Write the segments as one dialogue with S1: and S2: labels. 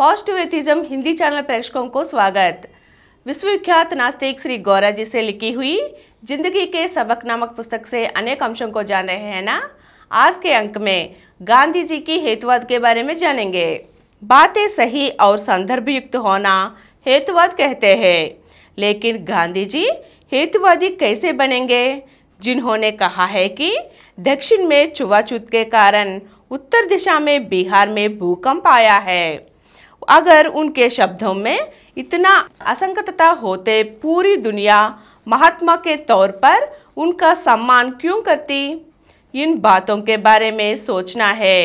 S1: Positive atheism Hindi channel प्रेक्षकों को स्वागत विश्वविख्यात नास्तिक श्री गौरा जी से लिखी हुई जिंदगी के सबक नामक पुस्तक से अनेक अंशों को जान रहे हैं ना आज के अंक में गांधी जी की हेतुवाद के बारे में जानेंगे बातें सही और संदर्भ युक्त होना हेतुवाद कहते हैं लेकिन गांधी जी हेतुवादी कैसे बनेंगे जिन्होंने कहा है कि दक्षिण में छुआछूत के कारण उत्तर दिशा में बिहार में भूकंप आया है अगर उनके शब्दों में इतना असंगतता होते पूरी दुनिया महात्मा के तौर पर उनका सम्मान क्यों करती इन बातों के बारे में सोचना है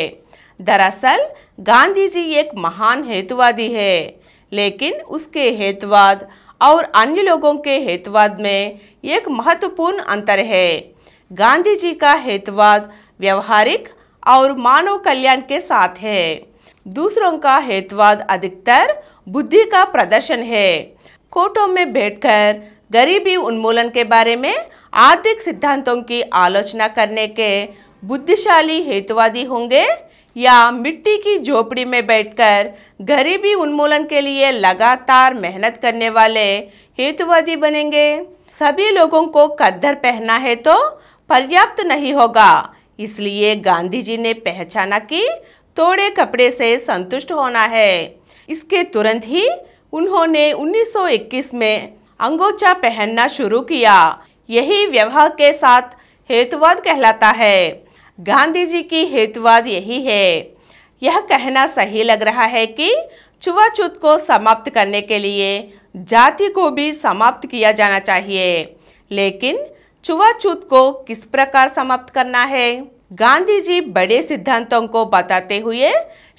S1: दरअसल गांधी जी एक महान हेतुवादी है लेकिन उसके हेतुवाद और अन्य लोगों के हेतुवाद में एक महत्वपूर्ण अंतर है गांधी जी का हेतुवाद व्यवहारिक और मानव कल्याण के साथ है दूसरों का हेतवाद अधिकतर बुद्धि का प्रदर्शन है कोटों में बैठकर गरीबी उन्मूलन के बारे में आर्थिक सिद्धांतों की आलोचना करने के बुद्धिशाली हेतुवादी होंगे या मिट्टी की झोपड़ी में बैठकर गरीबी उन्मूलन के लिए लगातार मेहनत करने वाले हेतुवादी बनेंगे सभी लोगों को कद्दर पहना है तो पर्याप्त नहीं होगा इसलिए गांधी जी ने पहचाना कि थोड़े कपड़े से संतुष्ट होना है इसके तुरंत ही उन्होंने 1921 में अंगोचा पहनना शुरू किया यही व्यवहार के साथ हेतुवाद कहलाता है गांधी जी की हेतुवाद यही है यह कहना सही लग रहा है कि छुआछूत को समाप्त करने के लिए जाति को भी समाप्त किया जाना चाहिए लेकिन छुआछूत को किस प्रकार समाप्त करना है गांधी जी बड़े सिद्धांतों को बताते हुए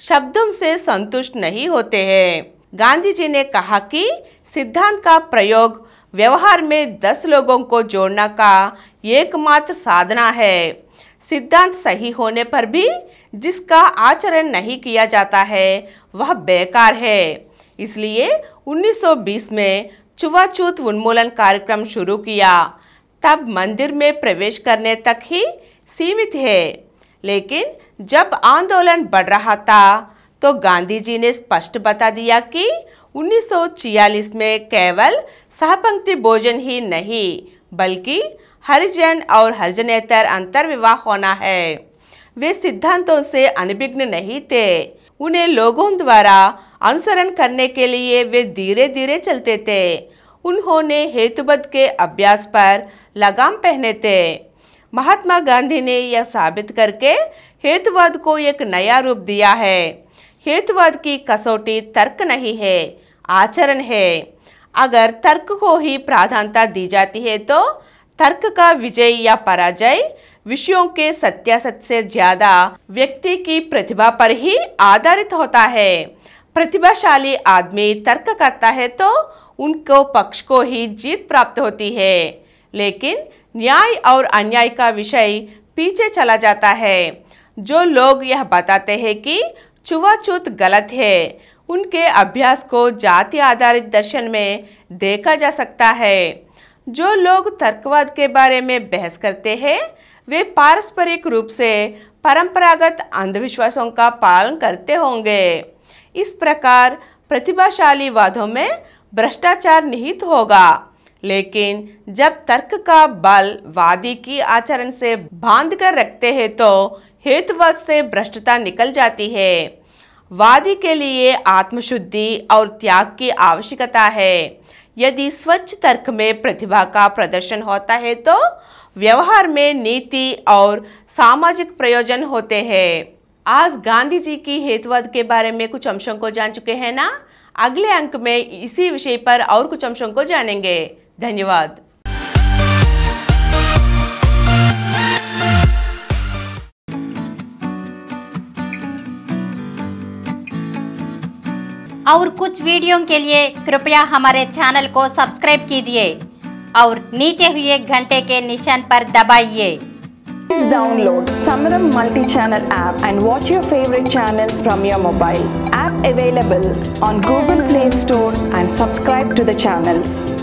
S1: शब्दों से संतुष्ट नहीं होते हैं गांधी जी ने कहा कि सिद्धांत का प्रयोग व्यवहार में दस लोगों को जोड़ना का एकमात्र साधना है सिद्धांत सही होने पर भी जिसका आचरण नहीं किया जाता है वह बेकार है इसलिए 1920 में चुवाचूत उन्मूलन कार्यक्रम शुरू किया तब मंदिर में प्रवेश करने तक ही सीमित है लेकिन जब आंदोलन बढ़ रहा था तो गांधी जी ने स्पष्ट बता दिया कि 1946 में केवल सहपंक्ति भोजन ही नहीं बल्कि हरिजन और हरिजनेतर अंतर विवाह होना है वे सिद्धांतों से अनभिघ्न नहीं थे उन्हें लोगों द्वारा अनुसरण करने के लिए वे धीरे धीरे चलते थे उन्होंने हेतुबद्ध के अभ्यास पर लगाम पहने थे महात्मा गांधी ने यह साबित करके हेतुवाद को एक नया रूप दिया है हेतुवाद की कसौटी तर्क नहीं है आचरण है अगर तर्क को ही प्राधानता दी जाती है तो तर्क का विजय या पराजय विषयों के सत्यासत से ज्यादा व्यक्ति की प्रतिभा पर ही आधारित होता है प्रतिभाशाली आदमी तर्क करता है तो उनको पक्ष को ही जीत प्राप्त होती है लेकिन न्याय और अन्याय का विषय पीछे चला जाता है जो लोग यह बताते हैं कि छुआछूत गलत है उनके अभ्यास को जाति आधारित दर्शन में देखा जा सकता है जो लोग तर्कवाद के बारे में बहस करते हैं वे पारस्परिक रूप से परंपरागत अंधविश्वासों का पालन करते होंगे इस प्रकार प्रतिभाशाली वादों में भ्रष्टाचार निहित होगा लेकिन जब तर्क का बल वादी की आचरण से बांध कर रखते हैं तो हितवत से भ्रष्टता निकल जाती है वादी के लिए आत्मशुद्धि और त्याग की आवश्यकता है यदि स्वच्छ तर्क में प्रतिभा का प्रदर्शन होता है तो व्यवहार में नीति और सामाजिक प्रयोजन होते हैं आज गांधी जी की हेतुवाद के बारे में कुछ अंशों को जान चुके हैं ना अगले अंक में इसी विषय पर और कुछ अंशों को जानेंगे धन्यवाद और कुछ वीडियो के लिए कृपया हमारे चैनल को सब्सक्राइब कीजिए और नीचे हुए घंटे के निशान पर दबाइए Please download Samaram multi-channel app and watch your favorite channels from your mobile. App available on Google Play Store and subscribe to the channels.